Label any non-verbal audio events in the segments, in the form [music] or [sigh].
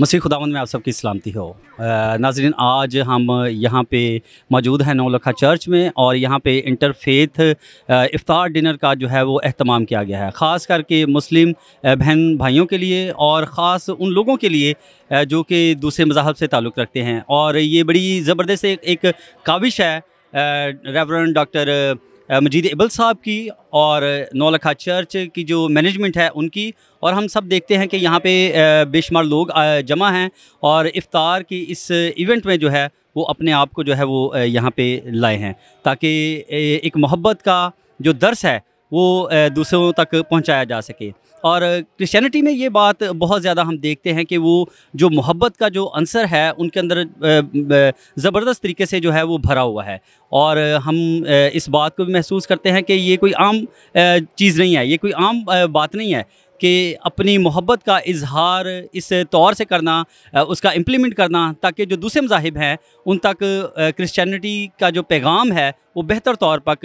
मसीह खुदावंद में आप सबकी सलामती हो नाजरीन आज हम यहाँ पे मौजूद हैं नौलखा चर्च में और यहाँ पे इंटरफेथ इफ़ार डिनर का जो है वो अहतमाम किया गया है ख़ास करके मुस्लिम बहन भाइयों के लिए और ख़ास उन लोगों के लिए जो कि दूसरे मजाहब से ताल्लुक़ रखते हैं और ये बड़ी ज़बरदस्त एक, एक काविश है रेवरेंड डॉक्टर मजीद इबल साहब की और नौलखा चर्च की जो मैनेजमेंट है उनकी और हम सब देखते हैं कि यहाँ पे बेशुमार लोग जमा हैं और इफ़ार की इस इवेंट में जो है वो अपने आप को जो है वो यहाँ पे लाए हैं ताकि एक मोहब्बत का जो दर्स है वो दूसरों तक पहुंचाया जा सके और क्रिश्चियनिटी में ये बात बहुत ज़्यादा हम देखते हैं कि वो जो मोहब्बत का जो अंसर है उनके अंदर ज़बरदस्त तरीके से जो है वो भरा हुआ है और हम इस बात को भी महसूस करते हैं कि ये कोई आम चीज़ नहीं है ये कोई आम बात नहीं है कि अपनी मोहब्बत का इजहार इस तौर से करना उसका इम्प्लीमेंट करना ताकि जो दूसरे मजाहब हैं उन तक क्रिश्चियनिटी का जो पैगाम है वो बेहतर तौर पर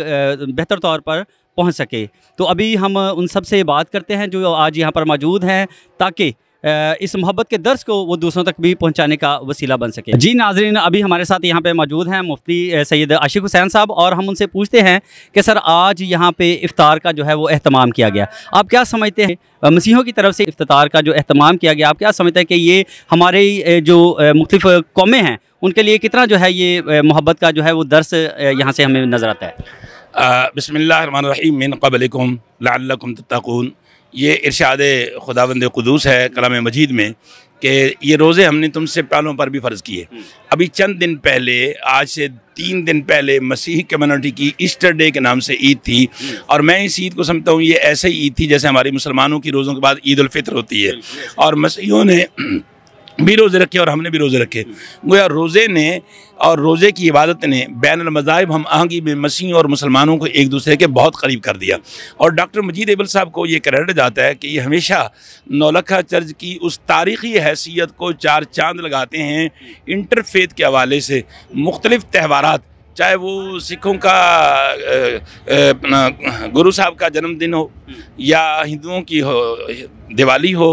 बेहतर तौर पर पहुंच सके तो अभी हम उन सब से बात करते हैं जो आज यहाँ पर मौजूद हैं ताकि इस मोहब्बत के दर्ज को वो दूसरों तक भी पहुँचाने का वसीला बन सके जी नाजरीन अभी हमारे साथ यहाँ पर मौजूद हैं मुफ्ती सैद आशिक हुसैन साहब और हम उनसे पूछते हैं कि सर आज यहाँ पर इफ़ार का जो है वो अहतमाम किया गया आप क्या समझते हैं मसीहों की तरफ से इफ्तार का जो अहतमाम किया गया आप क्या समझते हैं कि ये हमारे जो मुख्तफ कौमें हैं उनके लिए कितना जो है ये मोहब्बत का जो है वो दर्स यहाँ से हमें नज़र आता है बसमिल्लर कबलकुम लाकुम तकून ये इरशाद खुदावंद कदूस है कलाम मजीद में कि ये रोज़े हमने तुमसे पहलों पर भी फ़र्ज़ किए हम्म। अभी चंद दिन पहले आज से तीन दिन पहले मसीह कम्युनिटी की ईस्टर डे के नाम से ईद थी हम्म। और मैं इस ईद को समझता हूँ ये ऐसे ही ईद थी जैसे हमारी मुसलमानों की रोज़ों के बाद ईद होती है और मसीहों ने भी रोज़े रखे और हमने भी रोज़े रखे गोया रोज़े ने और रोज़े की इबादत ने बैन अमजाहब हम आहंगी में मसीह और मुसलमानों को एक दूसरे के बहुत करीब कर दिया और डॉक्टर मजीद एबल साहब को ये क्रेडिट जाता है कि ये हमेशा नौलखा चर्च की उस तारीख़ी हैसियत को चार चांद लगाते हैं इंटरफेथ के हवाले से मुख्तलिफ़ त्यौहार चाहे वो सिखों का गुरु साहब का जन्मदिन हो हम्म। या हिंदुओं की हो दिवाली हो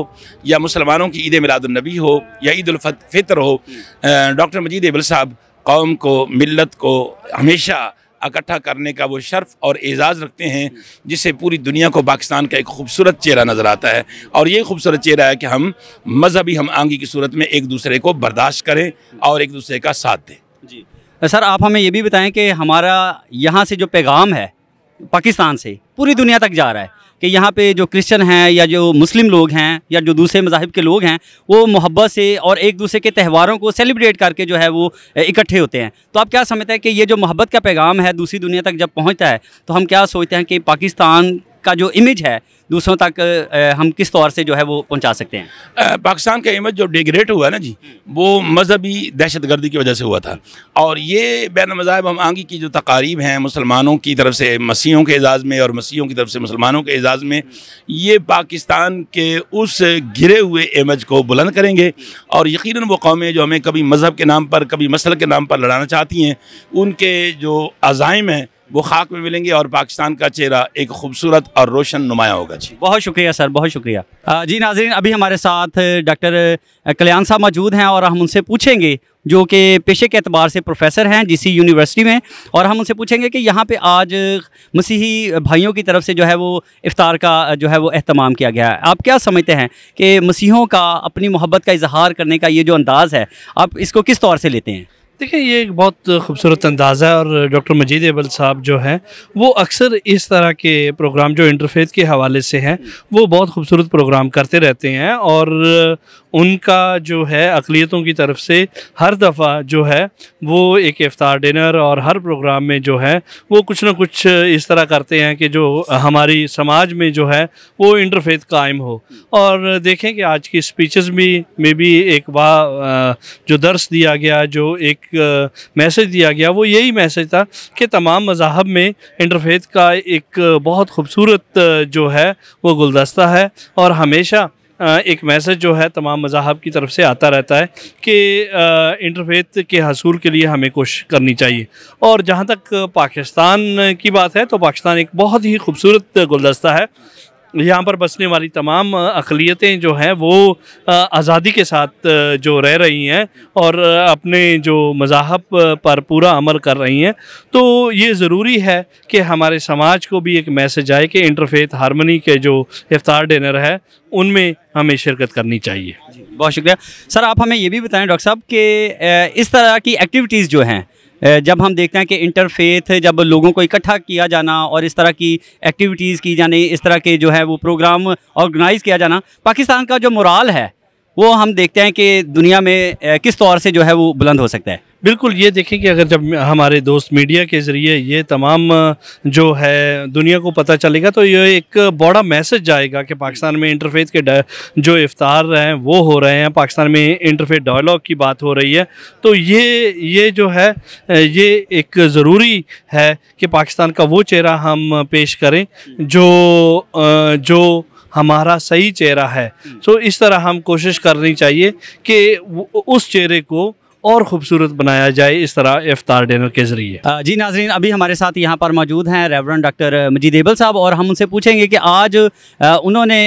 या मुसलमानों की ईद मिलादुलनबी हो या ईद फितर हो हम्म। डॉक्टर मजीद अबल साहब कौम को मिलत को हमेशा इकट्ठा करने का वो शर्फ और एजाज़ रखते हैं हम्म। जिससे पूरी दुनिया को पाकिस्तान का एक खूबसूरत चेहरा नज़र आता है और ये खूबसूरत चेहरा है कि हम मजहबी हम आंगी की सूरत में एक दूसरे को बर्दाश्त करें और एक दूसरे का साथ दें सर आप हमें ये भी बताएं कि हमारा यहाँ से जो पैगाम है पाकिस्तान से पूरी दुनिया तक जा रहा है कि यहाँ पे जो क्रिश्चियन हैं या जो मुस्लिम लोग हैं या जो दूसरे मजाहब के लोग हैं वो मोहब्बत से और एक दूसरे के त्यौहारों को सेलिब्रेट करके जो है वो इकट्ठे होते हैं तो आप क्या समझते हैं कि ये जो मोहब्बत का पैगाम है दूसरी दुनिया तक जब पहुँचता है तो हम क्या सोचते हैं कि पाकिस्तान का जो इमेज है दूसरों तक हम किस तौर से जो है वो पहुंचा सकते हैं पाकिस्तान का इमेज जो डिग्रेड हुआ ना जी वो मजहबी दहशत गर्दी की वजह से हुआ था और ये बैन मज़ाहब हम आंगी की जो तकारीब हैं मुसलमानों की तरफ से मसीहों के एजाज़ में और मसीहों की तरफ से मुसलमानों के एजाज़ में ये पाकिस्तान के उस गिरे हुए इमेज को बुलंद करेंगे और यकीन वो कौमें जो हमें कभी मज़हब के नाम पर कभी मसल के नाम पर लड़ाना चाहती हैं उनके जो अज़ाइम हैं वो खाक में मिलेंगे और पाकिस्तान का चेहरा एक खूबसूरत और रोशन नुमाया होगा जी बहुत शुक्रिया सर बहुत शुक्रिया जी नाजरीन अभी हमारे साथ डॉक्टर कल्याण साहब मौजूद हैं और हम उनसे पूछेंगे जो कि पेशे के अतबार से प्रोफेसर हैं जिसी यूनिवर्सिटी में और हम उनसे पूछेंगे कि यहाँ पे आज मसीही भाइयों की तरफ से जो है वो इफ़ार का जो है वो अहतमाम किया गया है आप क्या समझते हैं कि मसीहों का अपनी मोहब्बत का इजहार करने का ये जो अंदाज़ है आप इसको किस तौर से लेते हैं देखिए ये एक बहुत खूबसूरत अंदाज़ है और डॉक्टर मजीद अबल साहब जो हैं वो अक्सर इस तरह के प्रोग्राम जो इंटरफेथ के हवाले से हैं वो बहुत खूबसूरत प्रोग्राम करते रहते हैं और उनका जो है अकलीतों की तरफ से हर दफ़ा जो है वो एक इफ्तार डिनर और हर प्रोग्राम में जो है वो कुछ ना कुछ इस तरह करते हैं कि जो हमारी समाज में जो है वो इंटरफेथ कायम हो और देखें कि आज की स्पीचेस भी में भी एक वाह जो दर्स दिया गया जो एक मैसेज दिया गया वो यही मैसेज था कि तमाम मजाहब में इंटरफेथ का एक बहुत खूबसूरत जो है वो गुलदस्ता है और हमेशा एक मैसेज जो है तमाम मजाहब की तरफ से आता रहता है कि इंटरफेथ के हसूल के लिए हमें कोशिश करनी चाहिए और जहाँ तक पाकिस्तान की बात है तो पाकिस्तान एक बहुत ही खूबसूरत गुलदस्ता है यहाँ पर बसने वाली तमाम अकलीतें जो हैं वो आज़ादी के साथ जो रह रही हैं और अपने जो मज़ाहब पर पूरा अमल कर रही हैं तो ये ज़रूरी है कि हमारे समाज को भी एक मैसेज आए कि इंटरफेथ हारमनी के जो इफ्तार डिनर है उनमें हमें शिरकत करनी चाहिए बहुत शुक्रिया सर आप हमें ये भी बताएं डॉक्टर साहब कि इस तरह की एक्टिविटीज़ जो हैं जब हम देखते हैं कि इंटरफेथ जब लोगों को इकट्ठा किया जाना और इस तरह की एक्टिविटीज़ की जाने इस तरह के जो है वो प्रोग्राम ऑर्गेनाइज़ किया जाना पाकिस्तान का जो मोराल है वो हम देखते हैं कि दुनिया में किस तौर से जो है वो बुलंद हो सकता है बिल्कुल ये देखें कि अगर जब हमारे दोस्त मीडिया के ज़रिए ये तमाम जो है दुनिया को पता चलेगा तो ये एक बड़ा मैसेज जाएगा कि पाकिस्तान में इंटरफेथ के जो इफ्तार हैं वो हो रहे हैं पाकिस्तान में इंटरफेथ डायलॉग की बात हो रही है तो ये ये जो है ये एक ज़रूरी है कि पाकिस्तान का वो चेहरा हम पेश करें जो जो हमारा सही चेहरा है सो तो इस तरह हम कोशिश करनी चाहिए कि उस चेहरे को और खूबसूरत बनाया जाए इस तरह इफ्तार डिनर के ज़रिए जी नाजरीन अभी हमारे साथ यहाँ पर मौजूद हैं रेवरन डॉक्टर मजीद एबल साहब और हम उनसे पूछेंगे कि आज उन्होंने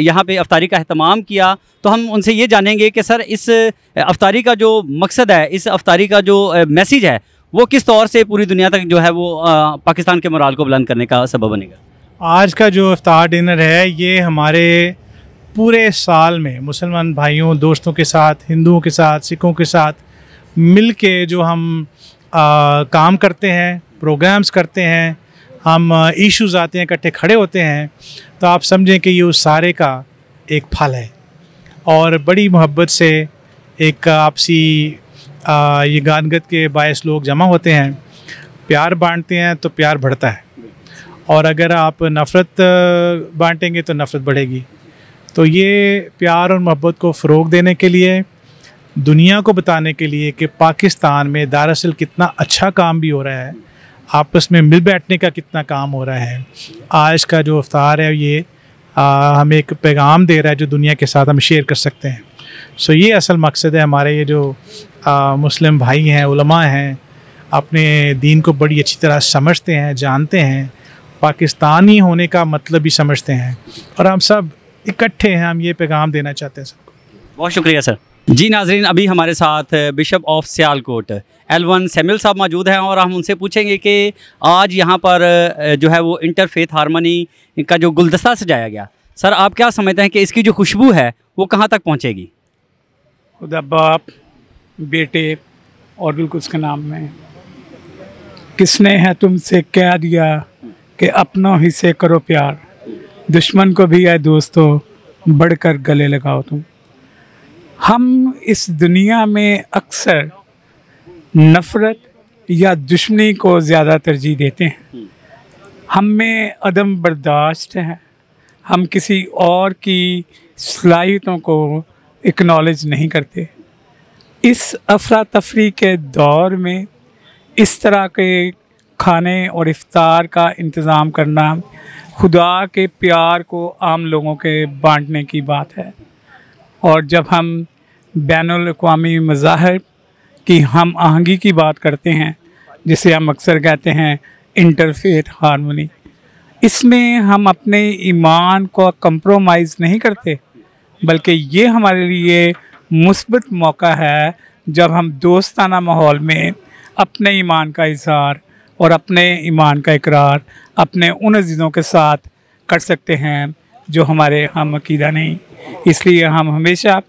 यहाँ पे अफ्तारी का अहतमाम किया तो हम उनसे ये जानेंगे कि सर इस अफ्तारी का जो मकसद है इस अफ्तारी का जो मैसेज है वो किस तौर से पूरी दुनिया तक जो है वो पाकिस्तान के मराल को बुलंद करने का सबब बनेगा आज का जो अफ्तार डिनर है ये हमारे पूरे साल में मुसलमान भाइयों दोस्तों के साथ हिंदुओं के साथ सिखों के साथ मिल के जो हम आ, काम करते हैं प्रोग्राम्स करते हैं हम इश्यूज आते हैं इकट्ठे खड़े होते हैं तो आप समझें कि ये उस सारे का एक फल है और बड़ी मोहब्बत से एक आपसी ये गानगत के बायस लोग जमा होते हैं प्यार बांटते हैं तो प्यार बढ़ता है और अगर आप नफ़रत बांटेंगे तो नफ़रत बढ़ेगी तो ये प्यार और मोहब्बत को फ़रोग देने के लिए दुनिया को बताने के लिए कि पाकिस्तान में दरअसल कितना अच्छा काम भी हो रहा है आपस में मिल बैठने का कितना काम हो रहा है आज का जो अवतार है ये आ, हमें एक पैगाम दे रहा है जो दुनिया के साथ हम शेयर कर सकते हैं सो ये असल मकसद है हमारे ये जो आ, मुस्लिम भाई हैं उलमा हैं अपने दीन को बड़ी अच्छी तरह समझते हैं जानते हैं पाकिस्तानी होने का मतलब भी समझते हैं और हम सब इकट्ठे हैं हम ये पैगाम देना चाहते हैं सबको बहुत शुक्रिया सर जी नाजरीन अभी हमारे साथ बिशप ऑफ सियालकोट एलवन सेमिल साहब मौजूद हैं और हम उनसे पूछेंगे कि आज यहाँ पर जो है वो इंटरफेथ हारमोनी का जो गुलदस्ता सजाया गया सर आप क्या समझते हैं कि इसकी जो खुशबू है वो कहाँ तक पहुँचेगी खुदा बाप बेटे और बिल्कुल उसके नाम में किसने है तुमसे कह दिया कि अपनों ही से करो प्यार दुश्मन को भी है दोस्तों बढ़कर गले लगाओ तुम हम इस दुनिया में अक्सर नफ़रत या दुश्मनी को ज़्यादा तरजीह देते हैं हम्म। हम में अदम बर्दाश्त है हम किसी और की सलाहियतों को इकनॉलेज नहीं करते इस अफरा तफरी के दौर में इस तरह के खाने और इफ्तार का इंतज़ाम करना खुदा के प्यार को आम लोगों के बांटने की बात है और जब हम बैन अवी मज़ाहब की हम आहंगी की बात करते हैं जिसे हम अक्सर कहते हैं इंटरफेथ हारमोनी इसमें हम अपने ईमान को कंप्रोमाइज़ नहीं करते बल्कि ये हमारे लिए मुस्बत मौका है जब हम दोस्ताना माहौल में अपने ईमान का इजहार और अपने ईमान का इकरार अपने उन अजीज़ों के साथ कर सकते हैं जो हमारे हम अकीदा नहीं इसलिए हम हमेशा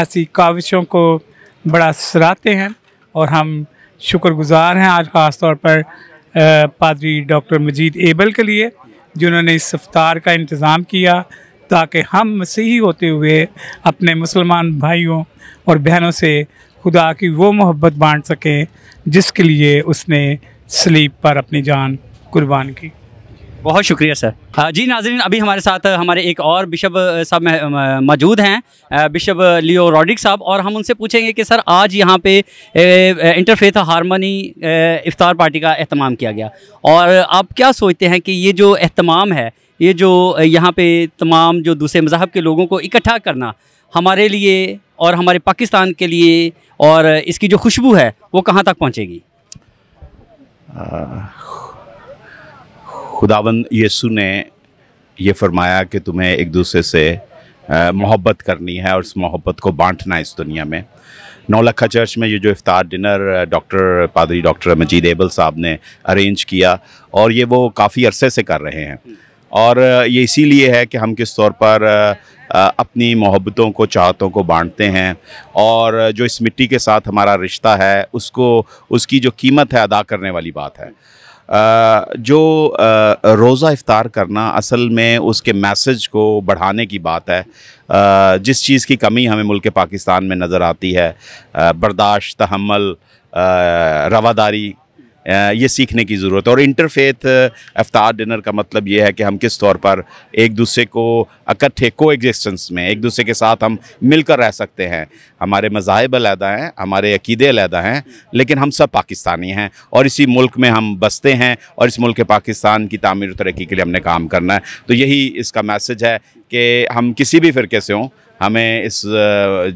ऐसी काविशों को बड़ा सराहते हैं और हम शुक्रगुजार हैं आज ख़ास तौर पर पादरी डॉक्टर मजीद एबल के लिए जिन्होंने इस अफ्तार का इंतज़ाम किया ताकि हम मसीही होते हुए अपने मुसलमान भाइयों और बहनों से खुदा की वो मोहब्बत बांट सकें जिसके लिए उसने स्लीप पर अपनी जान कुर्बान की बहुत शुक्रिया सर जी नाजरीन अभी हमारे साथ हमारे एक और बिशप साहब मौजूद हैं बिशप लियो रॉड्रिक साहब और हम उनसे पूछेंगे कि सर आज यहाँ पे इंटरफेथ हारमोनी इफ्तार पार्टी का अहतमाम किया गया और आप क्या सोचते हैं कि ये जो अहतमाम है ये जो यहाँ पे तमाम जो दूसरे मज़हब के लोगों को इकट्ठा करना हमारे लिए और हमारे पाकिस्तान के लिए और इसकी जो खुशबू है वो कहाँ तक पहुँचेगी खुदावन यीशु ने ये फरमाया कि तुम्हें एक दूसरे से मोहब्बत करनी है और इस मोहब्बत को बांटना है इस दुनिया में नौलखा चर्च में ये जो इफ्तार डिनर डॉक्टर पादरी डॉक्टर मजीद एबल साहब ने अरेंज किया और ये वो काफ़ी अरसे से कर रहे हैं और ये इसीलिए है कि हम किस तौर पर अपनी मोहब्बतों को चाहतों को बांटते हैं और जो इस मिट्टी के साथ हमारा रिश्ता है उसको उसकी जो कीमत है अदा करने वाली बात है जो रोज़ा इफ़ार करना असल में उसके मैसेज को बढ़ाने की बात है जिस चीज़ की कमी हमें मुल्क पाकिस्तान में नज़र आती है बर्दाश्त तहमल रवादारी ये सीखने की ज़रूरत है और इंटरफेथ अफ्तार डिनर का मतलब ये है कि हम किस तौर पर एक दूसरे को इकट्ठे को एग्जिस्टेंस में एक दूसरे के साथ हम मिलकर रह सकते हैं हमारे मज़ाहब अलहदा हैं हमारे अकीदे अलहदा हैं लेकिन हम सब पाकिस्तानी हैं और इसी मुल्क में हम बसते हैं और इस मुल्क पाकिस्तान की तमीर तरक्की के लिए हमने काम करना है तो यही इसका मैसेज है कि हम किसी भी फ़िरके से हों हमें इस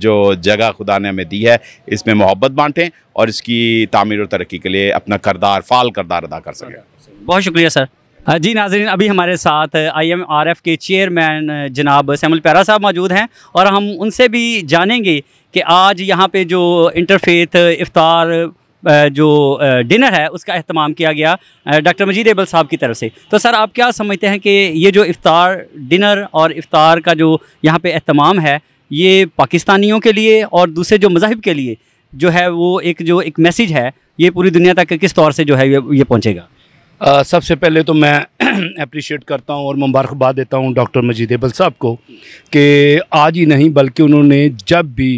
जो जगह खुदा ने हमें दी है इसमें मोहब्बत बांटें और इसकी तमीर और तरक्की के लिए अपना करदार फाल करदार अदा कर सकें बहुत शुक्रिया सर जी नाजरीन अभी हमारे साथ आई एम आर एफ़ के चेयरमैन जनाब सैमल प्यारा साहब मौजूद हैं और हम उनसे भी जानेंगे कि आज यहाँ पे जो इंटरफेथ इफ्तार जो डिनर है उसका अहतमाम किया गया डॉक्टर मजीद एबल साहब की तरफ से तो सर आप क्या समझते हैं कि ये जो इफ़ार डिनर और इफ़ार का जो यहाँ पे अहतमाम है ये पाकिस्तानियों के लिए और दूसरे जो मजाहब के लिए जो है वो एक जो एक मैसेज है ये पूरी दुनिया तक किस तौर से जो है ये ये पहुँचेगा सबसे पहले तो मैं अप्रिशिएट [clears throat] करता हूँ और मुबारकबाद देता हूँ डॉक्टर मजीद एबल साहब को कि आज ही नहीं बल्कि उन्होंने जब भी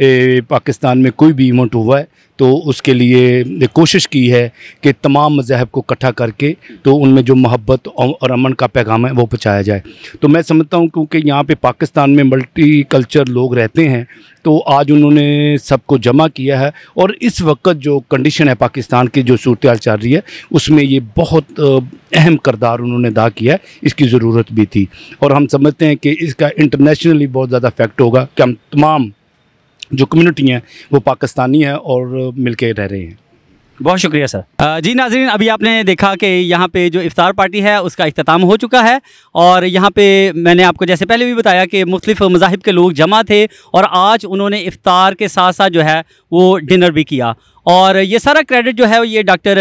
ए, पाकिस्तान में कोई भी इवेंट हुआ है तो उसके लिए कोशिश की है कि तमाम मजहब को इकट्ठा करके तो उनमें जो मोहब्बत और अमन का पैगाम है वो पहुँचाया जाए तो मैं समझता हूँ क्योंकि यहाँ पे पाकिस्तान में मल्टी कल्चर लोग रहते हैं तो आज उन्होंने सबको जमा किया है और इस वक्त जो कंडीशन है पाकिस्तान की जो सूरत चल रही है उसमें ये बहुत अहम करदार उन्होंने अदा किया है इसकी ज़रूरत भी थी और हम समझते हैं कि इसका इंटरनेशनली बहुत ज़्यादा इफेक्ट होगा कि हम तमाम जो कम्युनिटी हैं वो पाकिस्तानी हैं और मिलके रह रहे हैं बहुत शुक्रिया सर जी नाजरीन अभी आपने देखा कि यहाँ पे जो इफ्तार पार्टी है उसका अख्ताम हो चुका है और यहाँ पे मैंने आपको जैसे पहले भी बताया कि मुख्तफ मजाहब के लोग जमा थे और आज उन्होंने इफ्तार के साथ साथ जो है वो डिनर भी किया और ये सारा क्रेडिट जो है ये डॉक्टर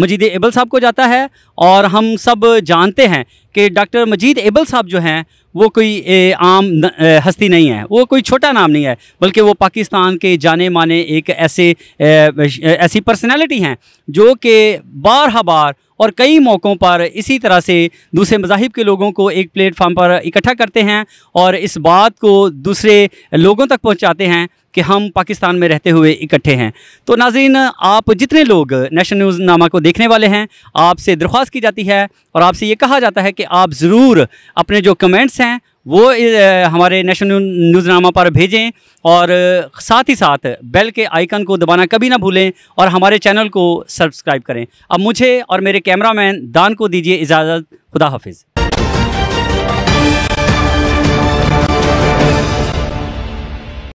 मजीद एबल साहब को जाता है और हम सब जानते हैं कि डॉक्टर मजीद एबल साहब जो हैं वो कोई ए, आम न, ए, हस्ती नहीं है वो कोई छोटा नाम नहीं है बल्कि वो पाकिस्तान के जाने माने एक ऐसे ऐसी पर्सनैलिटी हैं जो कि बारहा बार और कई मौक़ों पर इसी तरह से दूसरे मजाहब के लोगों को एक प्लेटफार्म पर इकट्ठा करते हैं और इस बात को दूसरे लोगों तक पहुँचाते हैं कि हम पाकिस्तान में रहते हुए इकट्ठे हैं तो नाजीन आप जितने लोग नेशनल न्यूज़ नामा को देखने वाले हैं आपसे दरख्वास्त की जाती है और आपसे ये कहा जाता है कि आप ज़रूर अपने जो कमेंट्स हैं वो हमारे नेशनल न्यूज़ नामा पर भेजें और साथ ही साथ बेल के आइकन को दबाना कभी ना भूलें और हमारे चैनल को सब्सक्राइब करें अब मुझे और मेरे कैमरामैन दान को दीजिए इजाज़त खुदा हाफिज़